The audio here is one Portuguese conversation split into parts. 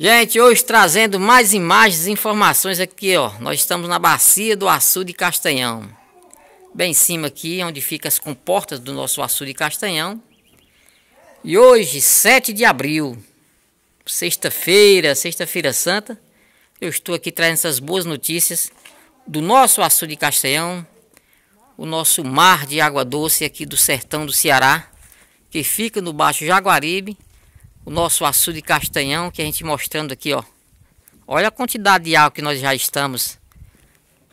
Gente, hoje trazendo mais imagens e informações aqui, ó. Nós estamos na bacia do de Castanhão. Bem em cima aqui, onde fica as comportas do nosso de Castanhão. E hoje, 7 de abril, sexta-feira, sexta-feira santa, eu estou aqui trazendo essas boas notícias do nosso de Castanhão, o nosso mar de água doce aqui do sertão do Ceará, que fica no Baixo Jaguaribe o nosso açude castanhão que a gente mostrando aqui, ó. Olha a quantidade de água que nós já estamos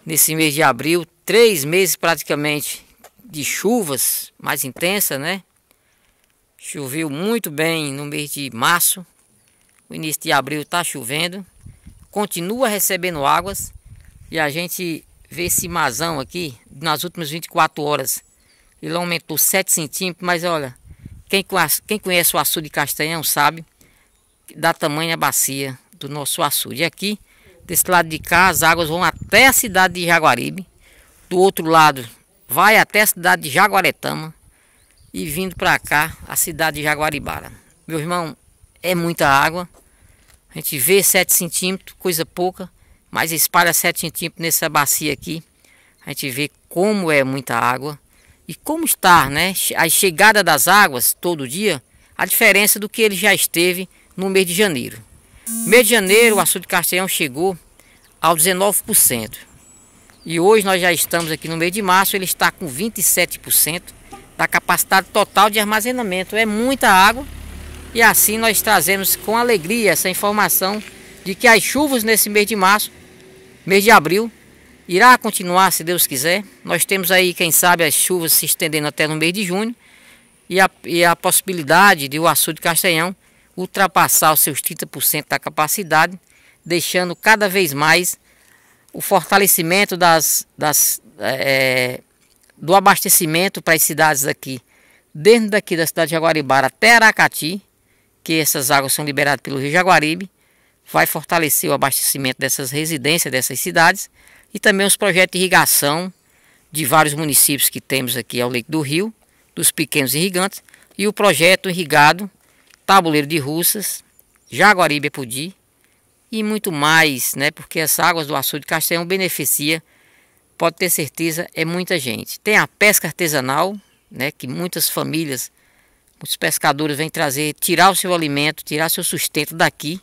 nesse mês de abril, três meses praticamente de chuvas mais intensa, né? Choveu muito bem no mês de março, o início de abril está chovendo, continua recebendo águas e a gente vê esse mazão aqui nas últimas 24 horas. Ele aumentou 7 centímetros, mas olha, quem, quem conhece o açude de Castanhão sabe da tamanha bacia do nosso açude. E aqui, desse lado de cá, as águas vão até a cidade de Jaguaribe. Do outro lado, vai até a cidade de Jaguaretama. E vindo para cá, a cidade de Jaguaribara. Meu irmão, é muita água. A gente vê 7 centímetros, coisa pouca. Mas espalha 7 centímetros nessa bacia aqui. A gente vê como é muita água. E como está né, a chegada das águas todo dia, a diferença do que ele já esteve no mês de janeiro. No mês de janeiro, o açude Castelhão chegou ao 19%. E hoje nós já estamos aqui no mês de março, ele está com 27% da capacidade total de armazenamento. É muita água e assim nós trazemos com alegria essa informação de que as chuvas nesse mês de março, mês de abril, Irá continuar, se Deus quiser. Nós temos aí, quem sabe, as chuvas se estendendo até no mês de junho e a, e a possibilidade de o açude Castanhão ultrapassar os seus 30% da capacidade, deixando cada vez mais o fortalecimento das, das, é, do abastecimento para as cidades aqui, dentro daqui da cidade de Jaguaribara até Aracati, que essas águas são liberadas pelo Rio Jaguaribe, vai fortalecer o abastecimento dessas residências, dessas cidades, e também os projetos de irrigação de vários municípios que temos aqui ao leito do rio, dos pequenos irrigantes, e o projeto irrigado Tabuleiro de Russas, Jaguaribe Pudi e muito mais, né? Porque as águas do açude de Castanhão beneficia, pode ter certeza, é muita gente. Tem a pesca artesanal, né, que muitas famílias, muitos pescadores vêm trazer, tirar o seu alimento, tirar seu sustento daqui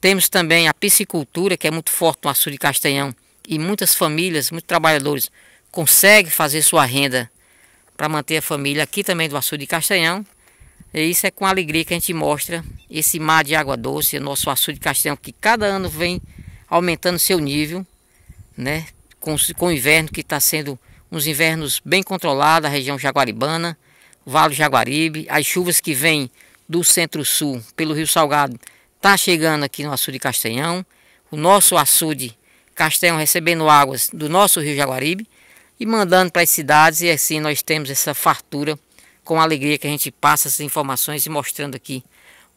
temos também a piscicultura, que é muito forte no açude de Castanhão, e muitas famílias, muitos trabalhadores conseguem fazer sua renda para manter a família aqui também do açude de Castanhão. E isso é com alegria que a gente mostra esse mar de água doce, nosso açude de Castanhão, que cada ano vem aumentando seu nível, né? Com, com o inverno que está sendo uns invernos bem controlados, a região jaguaribana, Vale do Jaguaribe, as chuvas que vêm do centro-sul pelo Rio Salgado está chegando aqui no açude Castanhão, o nosso açude Castanhão recebendo águas do nosso rio Jaguaribe e mandando para as cidades e assim nós temos essa fartura com a alegria que a gente passa essas informações e mostrando aqui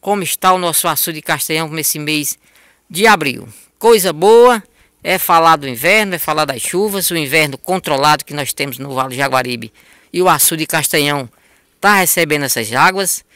como está o nosso açude Castanhão nesse mês de abril. Coisa boa é falar do inverno, é falar das chuvas, o inverno controlado que nós temos no Vale do Jaguaribe e o açude Castanhão está recebendo essas águas.